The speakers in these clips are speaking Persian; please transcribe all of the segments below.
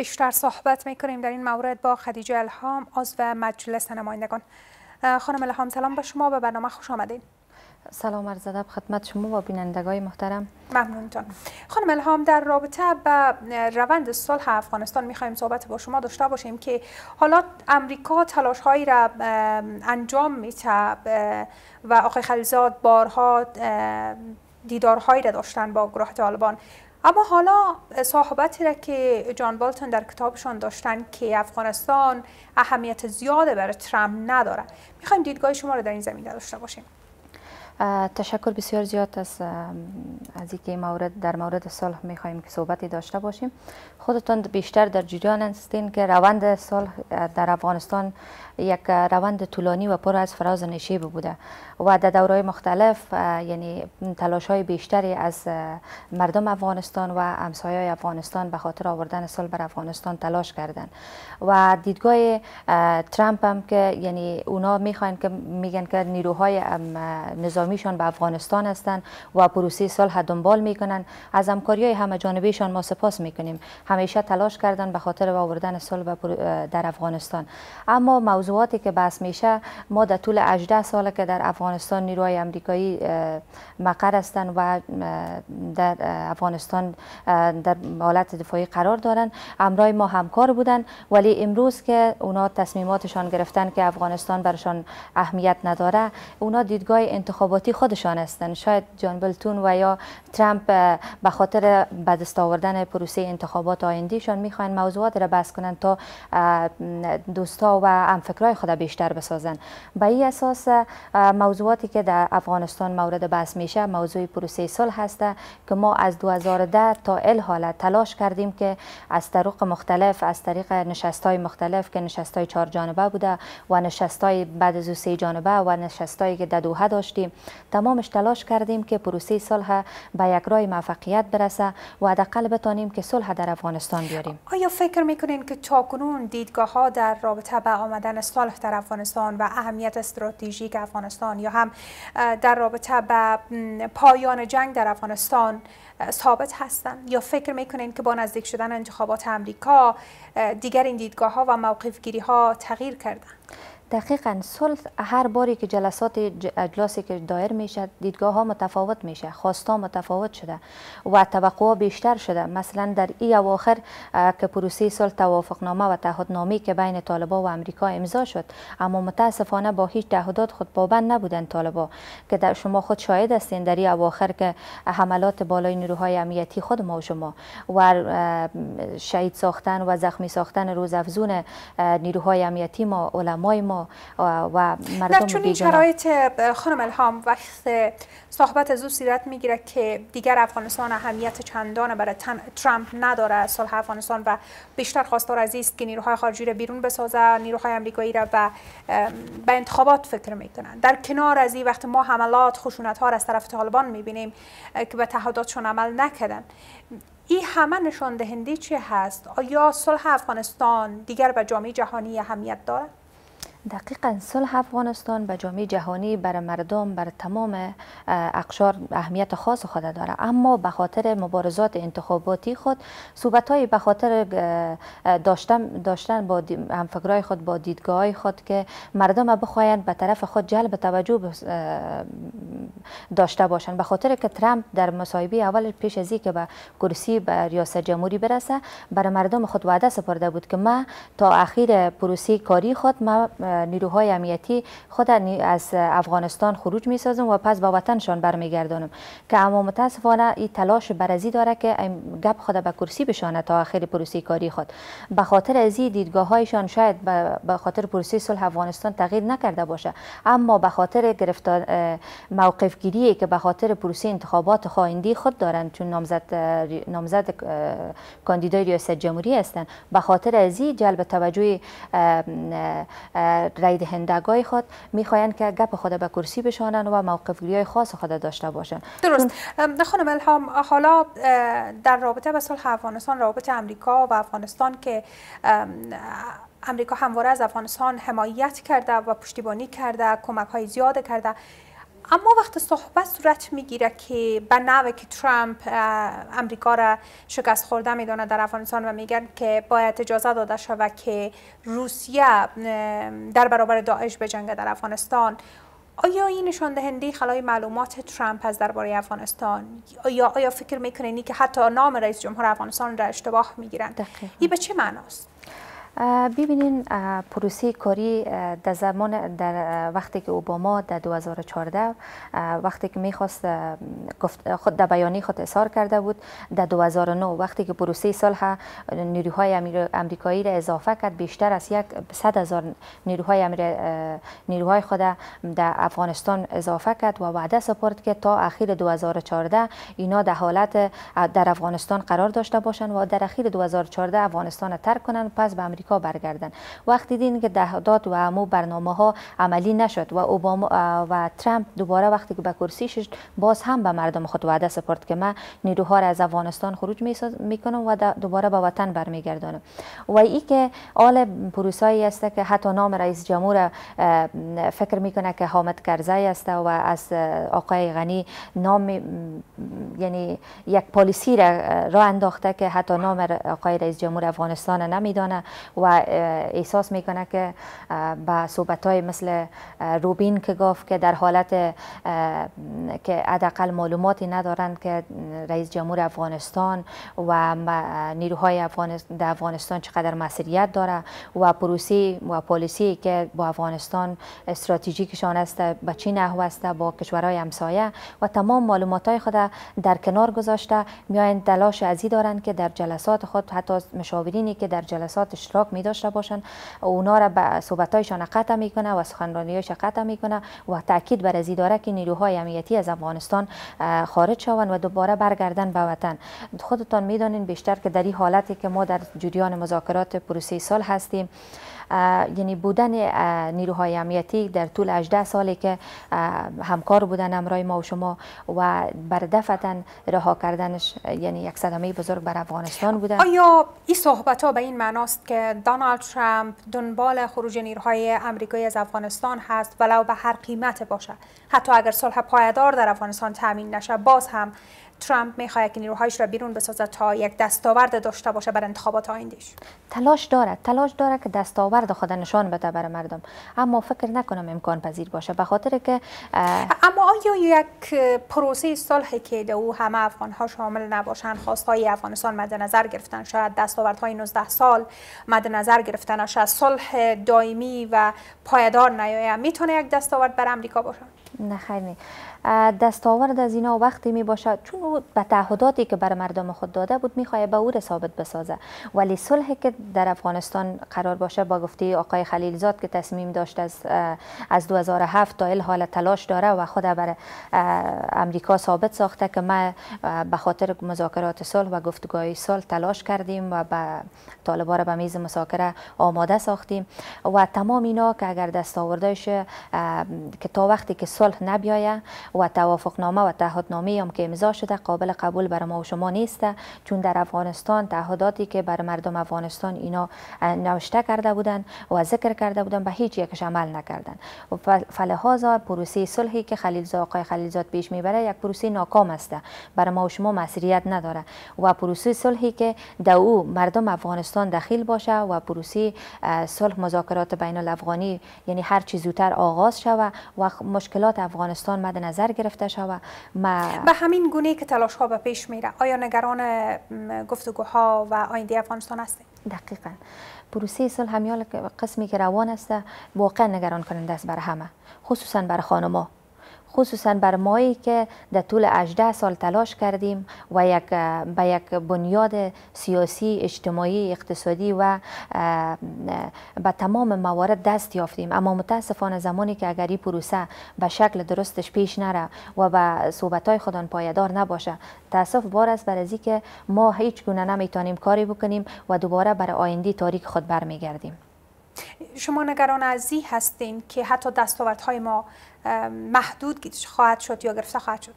بیشتر صحبت میکنیم در این مورد با خدیجه الهام عضو مجلس نمایندگان خانم الهام سلام به شما به برنامه خوش آمدین سلام عرض ادب خدمت شما و بینندگان محترم ممنون جان خانم الهام در رابطه با روند صلح افغانستان میخوایم صحبت با شما داشته باشیم که حالا امریکا تلاش هایی را انجام میته و آقای خلیزاد بارها دیدارهایی را داشتن با گروه طالبان اما حالا صحبتی را که جان بالتون در کتابشان داشتن که افغانستان اهمیت زیاده برای ترامپ نداره میخوایم دیدگاه شما را در این زمینه داشته باشیم تشکر بسیار زیاد از از اینکه مورد در مورد صلح می خواهیم که صحبتی داشته باشیم خودتان بیشتر در جریان هستین که روند صلح در افغانستان یک روند طولانی و پر از فراز نشیب بوده و در دورهای مختلف یعنی تلاش های بیشتری از مردم افغانستان و همسایه افغانستان به خاطر آوردن صلح بر افغانستان تلاش کردن و دیدگاه ترامپ هم که یعنی اونا میخواین که میگن که نیروهای نظامی به افغانستان هستند و پروسی سال دنبال می از همکاری های همه جانبیشان ما سپاس میکنیم. همیشه تلاش کردن به خاطر آوردن صلح در افغانستان اما موضوعاتی که بحث میشه ما در طول 18 ساله که در افغانستان نیروهای آمریکایی مقر هستند و در افغانستان در حالت دفاعی قرار دارند امرای ما همکار بودند. ولی امروز که اونا تصمیماتشان گرفتن که افغانستان برشان اهمیت نداره اونا دیدگاه انتخاب انتخاباتی خودشان هستند شاید جان بلتون و یا ترامپ به خاطر به آوردن پروسه انتخابات آیندیشان میخوان موضوعات را بس کنند تا دوستا و همفکرای خود بیشتر بسازند به این اساس موضوعاتی که در افغانستان مورد بحث میشه موضوع پروسه صلح هست که ما از 2010 تا ال حالت تلاش کردیم که از طرق مختلف از طریق های مختلف که نشستای چهار جانبه بوده و نشستای بعد از سه جانبه و نشستایی که در دوحه داشتیم تمامش تلاش کردیم که پروسه صلح به یک رای موفقیت برسه و حداقل بتانیم که صلح در افغانستان بیاریم آیا فکر میکنین که تاکنون دیدگاه ها در رابطه به آمدن صلح در افغانستان و اهمیت استراتژیک افغانستان یا هم در رابطه به پایان جنگ در افغانستان ثابت هستن؟ یا فکر میکنین که با نزدیک شدن انتخابات امریکا دیگر این دیدگاه ها و موقف گیری ها تغییر کردن دقیقا صلح هر باری که جلسات اجلاسی که دایر میشه دیدگاه ها متفاوت میشه ها متفاوت شده و توقع بیشتر شده مثلا در ای اواخر که پروسی صلح نامه و تعهدنامه که بین طالبا و امریکا امضا شد اما متاسفانه با هیچ تعهدات خود پابند نبودن طالبا که در شما خود شاید هستین در ای اواخر که حملات بالای نیروهای امنیتی خود ما و شما و شهید ساختن و زخمی ساختن روزافزون نیروهای امنیتی ما علمای ما و, و مردم در چون این شرایط خانم الهام وقت صحبت زو سیرت میگیره که دیگر افغانستان اهمیت چندان برای ترامپ نداره صلح افغانستان و بیشتر خواستار از است که نیروهای خارجی را بیرون بسازه نیروهای آمریکایی را و به انتخابات فکر میکنن در کنار از این وقت ما حملات خشونت ها را از طرف طالبان میبینیم که به تعهداتشون عمل نکردن این همه نشان دهنده چی هست آیا صلح افغانستان دیگر به جامعه جهانی اهمیت دارد دقیقا صلح افغانستان به جامعه جهانی بر مردم بر تمام اقشار اهمیت خاص خود داره اما به خاطر مبارزات انتخاباتی خود صحبت های به خاطر داشتن, داشتن با همفکرای خود با دیدگاه خود که مردم بخوایند به طرف خود جلب توجه داشته باشند به خاطر که ترامپ در مصاحبه اول پیش از که به کرسی به ریاست جمهوری برسه بر مردم خود وعده سپرده بود که ما تا اخیر پروسی کاری خود ما نیروهای امنیتی خود از افغانستان خروج می و پس با وطنشان برمیگردانم که اما متاسفانه این تلاش برازی داره که گپ خود به کرسی بشانه تا آخر پروسی کاری خود به خاطر از این دیدگاه هایشان شاید به خاطر پروسه صلح افغانستان تغییر نکرده باشه اما به خاطر گرفتار موقف گیری که به خاطر پروسی انتخابات خائندی خود دارن چون نامزد نامزد کاندیدای ریاست جمهوری هستند به خاطر از جلب توجه رای دهندگان خود میخواین که گپ خود به کرسی بشانن و موقف های خاص خود داشته باشند درست خانم الهام حالا در رابطه با صلح افغانستان رابطه امریکا و افغانستان که امریکا همواره از افغانستان حمایت کرده و پشتیبانی کرده کمک های زیاد کرده اما وقت صحبت صورت میگیره که به نوع که ترامپ امریکا را شکست خورده میدانه در افغانستان و میگن که باید اجازه داده شود که روسیه در برابر داعش بجنگه در افغانستان آیا این نشان دهنده خلای معلومات ترامپ از درباره افغانستان یا آیا فکر میکنین که حتی نام رئیس جمهور افغانستان را اشتباه میگیرند این به چه معناست ببینین پروسی کاری در زمان در وقتی که اوباما در 2014 وقتی که میخواست خود در بیانیه خود اظهار کرده بود در 2009 وقتی که پروسی صلح نیروهای امریکایی را اضافه کرد بیشتر از یک صد هزار نیروهای امر... نیروهای خود در افغانستان اضافه کرد و وعده سپرد که تا اخیر 2014 اینا در حالت در افغانستان قرار داشته باشند و در اخیر 2014 افغانستان ترک کنند پس به امریکا برگردند وقتی دیدین که دهداد و امو برنامه ها عملی نشد و اوباما و ترامپ دوباره وقتی که به کرسی شد باز هم به مردم خود وعده سپرد که من نیروها را از افغانستان خروج می کنم و دوباره به وطن برمیگردانم و ای که آل پروسایی است که حتی نام رئیس جمهور فکر میکنه که حامد کرزی است و از آقای غنی نام یعنی یک پالیسی را را انداخته که حتی نام آقای رئیس جمهور افغانستان نمیدانه و احساس میکنه که با صحبت های مثل روبین که گفت که در حالت که حداقل معلوماتی ندارند که رئیس جمهور افغانستان و نیروهای افغانستان افغانستان چقدر مسئولیت داره و پروسی و پالیسی که با افغانستان شان است به چین نحو است با کشورهای همسایه و تمام معلومات های خود در کنار گذاشته میاین تلاش ازی دارند که در جلسات خود حتی مشاورینی که در جلسات اشتراک می داشته باشن اونا را به صحبتایشان قطع میکنه و سخنرانیش قطع میکنه و تاکید بر از داره که نیروهای امنیتی از افغانستان خارج شوند و دوباره برگردن به وطن خودتان میدانین بیشتر که در این حالتی که ما در جریان مذاکرات پروسه سال هستیم یعنی بودن نیروهای امنیتی در طول 18 سالی که همکار بودن امرای ما و شما و بر رها کردنش یعنی یک صدمه بزرگ بر افغانستان بودن آیا این صحبت ها به این معناست که دانالد ترامپ دنبال خروج نیروهای امریکایی از افغانستان هست ولو به هر قیمت باشه حتی اگر صلح پایدار در افغانستان تامین نشه باز هم ترامپ میخواهد که نیروهایش را بیرون بسازد تا یک دستاورد داشته باشه بر انتخابات آیندهش تلاش دارد تلاش دارد که دستاورد خود نشان بده بر مردم اما فکر نکنم امکان پذیر باشه به خاطر که اما آیا یک پروسه صلح که او همه افغان ها شامل نباشند خواستهای افغانستان مد نظر گرفتن شاید دستاوردهای 19 سال مد نظر گرفتنش از صلح دائمی و پایدار نیاید میتونه یک دستاورد بر امریکا باشه نه خیر دستاورد از اینا وقتی می باشد چون و به تعهداتی که بر مردم خود داده بود میخواه به او ثابت بسازه ولی صلح که در افغانستان قرار باشه با گفته آقای خلیلزاد که تصمیم داشت از از 2007 تا حال تلاش داره و خود بر امریکا ثابت ساخته که ما به خاطر مذاکرات صلح و گفتگوهای صلح تلاش کردیم و به طالبان را به میز مذاکره آماده ساختیم و تمام اینا که اگر دستاوردهش که تا وقتی که صلح نبیایه و توافقنامه و تعهدنامه هم که امضا شده قابل قبول برای ما و شما نیست چون در افغانستان تعهداتی که بر مردم افغانستان اینا نوشته کرده بودن و ذکر کرده بودن به هیچ یکش عمل نکردن و فلهازا پروسی صلحی که خلیلزاد آقای خلیلزاد پیش میبره یک پروسی ناکام است بر ما و شما مسئولیت نداره و پروسی صلحی که در او مردم افغانستان دخیل باشه و پروسی صلح مذاکرات بین الافغانی یعنی هر چی زودتر آغاز شوه و مشکلات افغانستان مد نظر گرفته شود به همین گونه که تلاش ها به پیش میره آیا نگران گفتگوها و آینده افغانستان هست دقیقا پروسه صلح همیال قسمی که روان است واقعا نگران کننده است بر همه خصوصا بر خانم ها خصوصا بر مایی که در طول 18 سال تلاش کردیم و یک به یک بنیاد سیاسی اجتماعی اقتصادی و به تمام موارد دست یافتیم اما متاسفانه زمانی که اگر این پروسه به شکل درستش پیش نره و به صحبت های خودان پایدار نباشه تاسف بار است بر از که ما هیچ گونه نمیتونیم کاری بکنیم و دوباره برای آینده تاریک خود برمیگردیم شما نگران از این هستین که حتی های ما محدود خواهد شد یا گرفته خواهد شد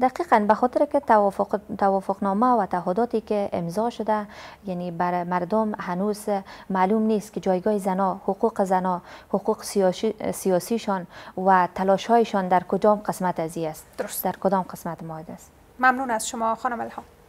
دقیقا به خاطر که توافق توافقنامه و تعهداتی که امضا شده یعنی بر مردم هنوز معلوم نیست که جایگاه زنا حقوق زنا حقوق سیاسی سیاسیشان و تلاشهایشان در کدام قسمت از است درست در کدام قسمت ماید است ممنون از شما خانم الهام